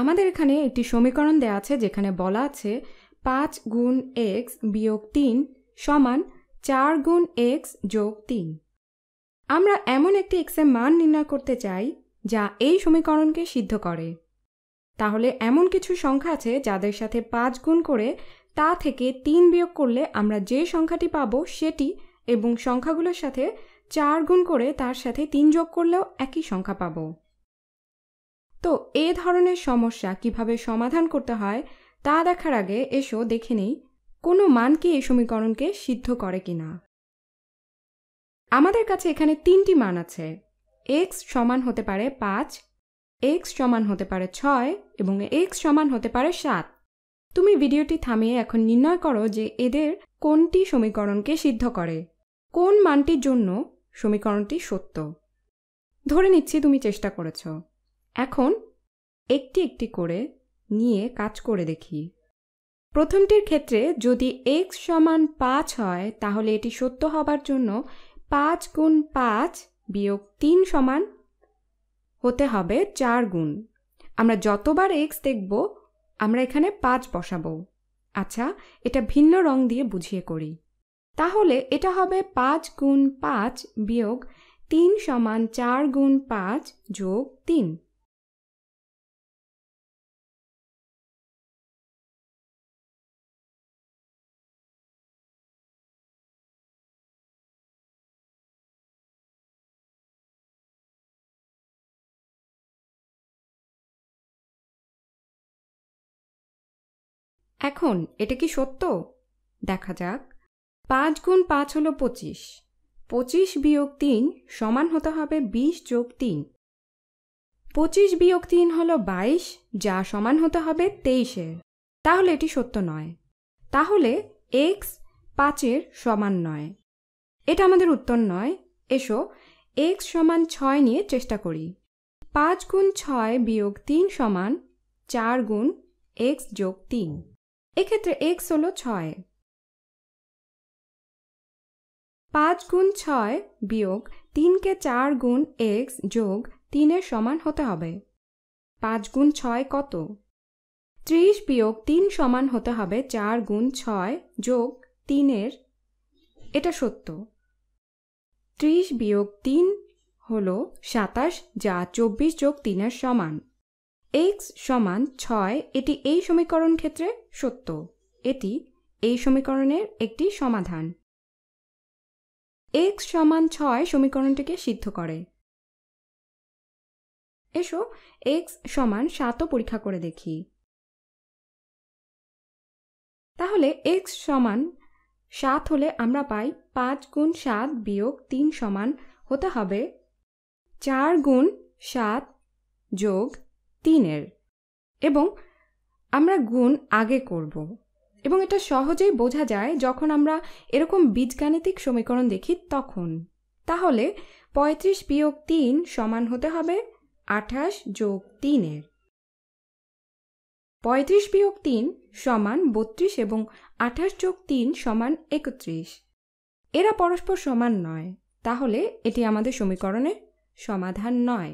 আমাদের এখানে একটি সমীকরণ দেয়া আছে যেখানে বলা আছে পাঁচ গুণ এক্স বিয়োগ তিন সমান চার গুণ এক্স যোগ তিন আমরা এমন একটি এক্সের মান নির্ণয় করতে চাই যা এই সমীকরণকে সিদ্ধ করে তাহলে এমন কিছু সংখ্যা আছে যাদের সাথে পাঁচ গুণ করে তা থেকে তিন বিয়োগ করলে আমরা যে সংখ্যাটি পাব সেটি এবং সংখ্যাগুলোর সাথে চার গুণ করে তার সাথে তিন যোগ করলেও একই সংখ্যা পাবো তো এ ধরনের সমস্যা কিভাবে সমাধান করতে হয় তা দেখার আগে এসো দেখে নেই কোনো মান কি এই সমীকরণকে সিদ্ধ করে কিনা আমাদের কাছে এখানে তিনটি মান আছে এক্স সমান হতে পারে পাঁচ এক্স সমান হতে পারে ছয় এবং এক্স সমান হতে পারে সাত তুমি ভিডিওটি থামিয়ে এখন নির্ণয় করো যে এদের কোনটি সমীকরণকে সিদ্ধ করে কোন মানটির জন্য সমীকরণটি সত্য ধরে নিচ্ছি তুমি চেষ্টা করেছো এখন একটি একটি করে নিয়ে কাজ করে দেখি প্রথমটির ক্ষেত্রে যদি এক্স সমান পাঁচ হয় তাহলে এটি সত্য হবার জন্য পাঁচ গুণ পাঁচ বিয়োগ তিন সমান হতে হবে চার গুণ আমরা যতবার এক্স দেখব আমরা এখানে পাঁচ বসাবো আচ্ছা এটা ভিন্ন রং দিয়ে বুঝিয়ে করি তাহলে এটা হবে পাঁচ গুণ পাঁচ বিয়োগ তিন সমান চার গুণ পাঁচ যোগ তিন এখন এটা কি সত্য দেখা যাক পাঁচ গুণ পাঁচ হলো পঁচিশ পঁচিশ বিয়োগ তিন সমান হতে হবে বিশ যোগ তিন পঁচিশ বিয়োগ তিন হলো বাইশ যা সমান হতে হবে তেইশের তাহলে এটি সত্য নয় তাহলে এক্স পাঁচের সমান নয় এটা আমাদের উত্তর নয় এসো এক্স সমান ছয় নিয়ে চেষ্টা করি পাঁচ গুণ ছয় বিয়োগ তিন সমান চার গুণ এক্স যোগ তিন এক্ষেত্রে এক্স হল ছয় পাঁচ গুণ ছয় বিয়োগ তিনকে চার গুণ এক্স যোগ তিনের সমান হতে হবে পাঁচ গুণ ছয় কত ত্রিশ বিয়োগ তিন সমান হতে হবে চার গুণ ছয় যোগ তিনের এটা সত্য ত্রিশ বিয়োগ তিন হল সাতাশ যা চব্বিশ যোগ তিনের সমান এক্স সমান ছয় এটি এই সমীকরণ ক্ষেত্রে সত্য এটি এই সমীকরণের একটি সমাধান এক্স সমান ছয় সমীকরণটিকে সিদ্ধ করে এসো এক্স সমান সাতও পরীক্ষা করে দেখি তাহলে এক্স সমান সাত হলে আমরা পাই পাঁচ গুণ সাত বিয়োগ তিন সমান হতে হবে চার গুণ সাত যোগ তিনের এবং আমরা গুণ আগে করব এবং এটা সহজেই বোঝা যায় যখন আমরা এরকম বীজগাণিতিক সমীকরণ দেখি তখন তাহলে পঁয়ত্রিশ বিয়োগ তিন সমান হতে হবে আঠাশ যোগ তিনের পঁয়ত্রিশ বিয়োগ তিন সমান বত্রিশ এবং আঠাশ যোগ তিন সমান একত্রিশ এরা পরস্পর সমান নয় তাহলে এটি আমাদের সমীকরণের সমাধান নয়